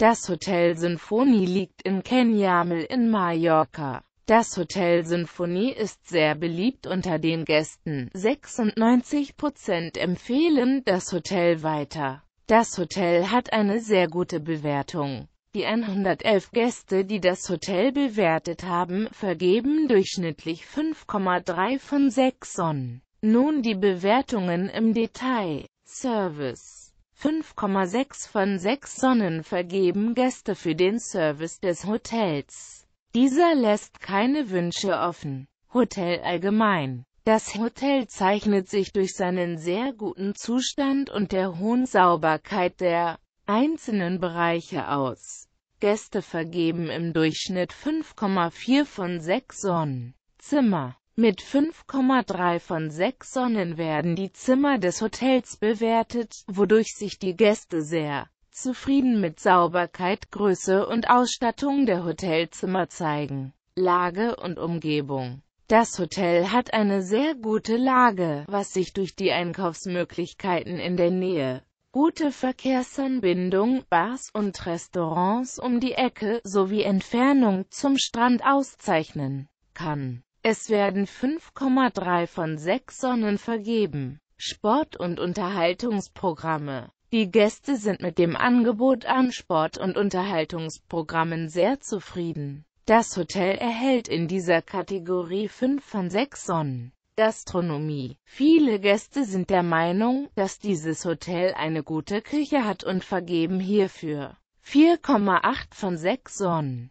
Das Hotel Sinfonie liegt in Kenyamel in Mallorca. Das Hotel Sinfonie ist sehr beliebt unter den Gästen. 96% empfehlen das Hotel weiter. Das Hotel hat eine sehr gute Bewertung. Die 111 Gäste, die das Hotel bewertet haben, vergeben durchschnittlich 5,3 von 6 Sonnen. Nun die Bewertungen im Detail. Service 5,6 von 6 Sonnen vergeben Gäste für den Service des Hotels. Dieser lässt keine Wünsche offen. Hotel allgemein. Das Hotel zeichnet sich durch seinen sehr guten Zustand und der hohen Sauberkeit der einzelnen Bereiche aus. Gäste vergeben im Durchschnitt 5,4 von 6 Sonnen. Zimmer mit 5,3 von 6 Sonnen werden die Zimmer des Hotels bewertet, wodurch sich die Gäste sehr zufrieden mit Sauberkeit, Größe und Ausstattung der Hotelzimmer zeigen. Lage und Umgebung Das Hotel hat eine sehr gute Lage, was sich durch die Einkaufsmöglichkeiten in der Nähe gute Verkehrsanbindung, Bars und Restaurants um die Ecke sowie Entfernung zum Strand auszeichnen kann. Es werden 5,3 von 6 Sonnen vergeben. Sport- und Unterhaltungsprogramme Die Gäste sind mit dem Angebot an Sport- und Unterhaltungsprogrammen sehr zufrieden. Das Hotel erhält in dieser Kategorie 5 von 6 Sonnen. Gastronomie. Viele Gäste sind der Meinung, dass dieses Hotel eine gute Küche hat und vergeben hierfür 4,8 von 6 Sonnen.